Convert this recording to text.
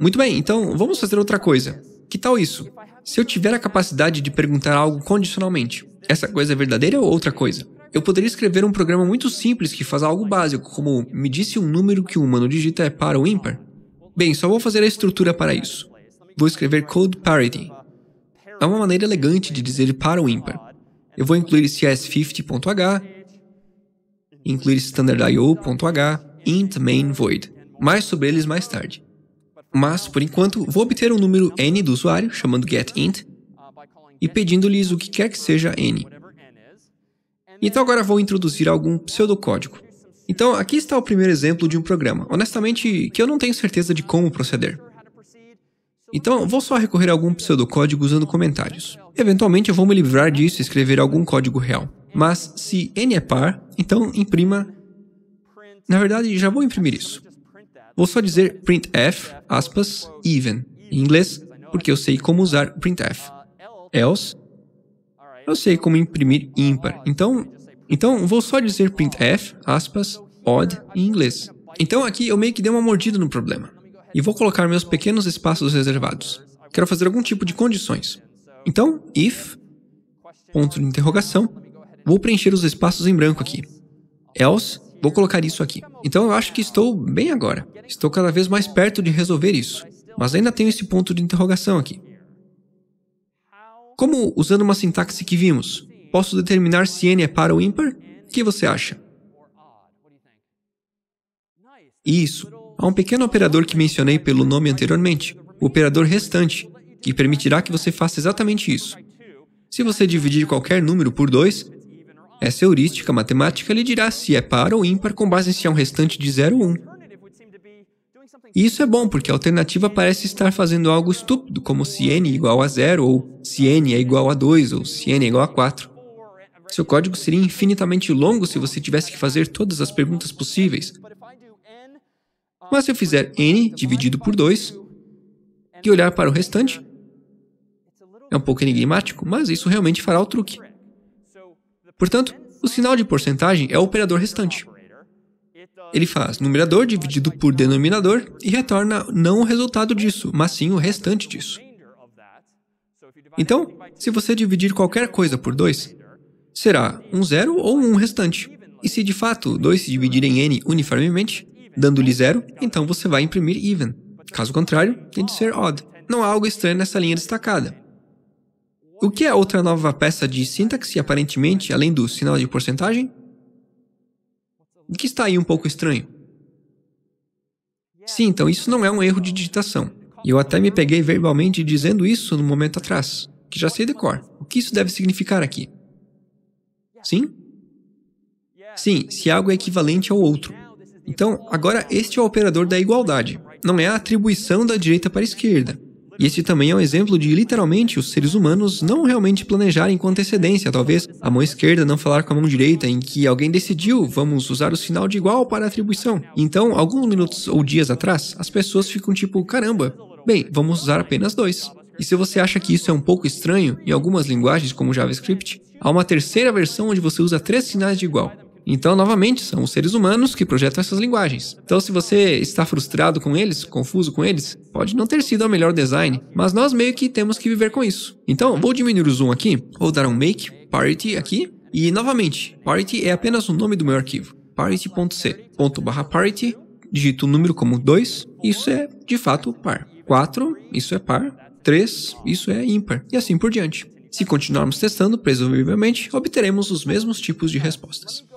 Muito bem, então vamos fazer outra coisa. Que tal isso? Se eu tiver a capacidade de perguntar algo condicionalmente, essa coisa é verdadeira ou outra coisa? Eu poderia escrever um programa muito simples que faz algo básico, como me disse um número que o humano digita é par ou ímpar. Bem, só vou fazer a estrutura para isso. Vou escrever code parity. É uma maneira elegante de dizer par ou ímpar. Eu vou incluir cs50.h, incluir standard.io.h, int main void mais sobre eles mais tarde. Mas, por enquanto, vou obter um número n do usuário, chamando getInt, e pedindo-lhes o que quer que seja n. Então agora vou introduzir algum pseudocódigo. Então aqui está o primeiro exemplo de um programa, honestamente que eu não tenho certeza de como proceder. Então vou só recorrer a algum pseudocódigo usando comentários. Eventualmente eu vou me livrar disso e escrever algum código real. Mas se n é par, então imprima... Na verdade já vou imprimir isso. Vou só dizer printf, aspas, even, em inglês, porque eu sei como usar printf. Else, eu sei como imprimir ímpar. Então, então vou só dizer printf, aspas, odd, em inglês. Então aqui eu meio que dei uma mordida no problema. E vou colocar meus pequenos espaços reservados. Quero fazer algum tipo de condições. Então, if, ponto de interrogação, vou preencher os espaços em branco aqui. Else, Vou colocar isso aqui. Então eu acho que estou bem agora. Estou cada vez mais perto de resolver isso. Mas ainda tenho esse ponto de interrogação aqui. Como, usando uma sintaxe que vimos, posso determinar se n é par ou ímpar? O que você acha? Isso. Há um pequeno operador que mencionei pelo nome anteriormente, o operador restante, que permitirá que você faça exatamente isso. Se você dividir qualquer número por 2, essa heurística matemática lhe dirá se é par ou ímpar com base em se é um restante de 0 ou 1. Um. E isso é bom, porque a alternativa parece estar fazendo algo estúpido, como se n é igual a 0, ou se n é igual a 2, ou se n é igual a 4. Seu código seria infinitamente longo se você tivesse que fazer todas as perguntas possíveis. Mas se eu fizer n dividido por 2 e olhar para o restante, é um pouco enigmático, mas isso realmente fará o truque. Portanto, o sinal de porcentagem é o operador restante. Ele faz numerador dividido por denominador e retorna não o resultado disso, mas sim o restante disso. Então, se você dividir qualquer coisa por 2, será um zero ou um restante. E se de fato 2 se dividir em n uniformemente, dando-lhe zero, então você vai imprimir even. Caso contrário, tem de ser odd. Não há algo estranho nessa linha destacada. O que é outra nova peça de sintaxe, aparentemente, além do sinal de porcentagem? O que está aí um pouco estranho? Sim, então isso não é um erro de digitação. E eu até me peguei verbalmente dizendo isso no momento atrás, que já sei decor. O que isso deve significar aqui? Sim? Sim, se algo é equivalente ao outro. Então, agora este é o operador da igualdade. Não é a atribuição da direita para a esquerda, e este também é um exemplo de, literalmente, os seres humanos não realmente planejarem com antecedência, talvez a mão esquerda não falar com a mão direita, em que alguém decidiu, vamos usar o sinal de igual para a atribuição. Então, alguns minutos ou dias atrás, as pessoas ficam tipo, caramba, bem, vamos usar apenas dois. E se você acha que isso é um pouco estranho, em algumas linguagens como JavaScript, há uma terceira versão onde você usa três sinais de igual. Então, novamente, são os seres humanos que projetam essas linguagens. Então, se você está frustrado com eles, confuso com eles, pode não ter sido o melhor design, mas nós meio que temos que viver com isso. Então, vou diminuir o zoom aqui, vou dar um make, parity aqui, e novamente, parity é apenas o nome do meu arquivo, parity.c, ponto barra parity, digito o um número como 2, isso é de fato par. 4, isso é par. 3, isso é ímpar. E assim por diante. Se continuarmos testando, presumivelmente, obteremos os mesmos tipos de respostas.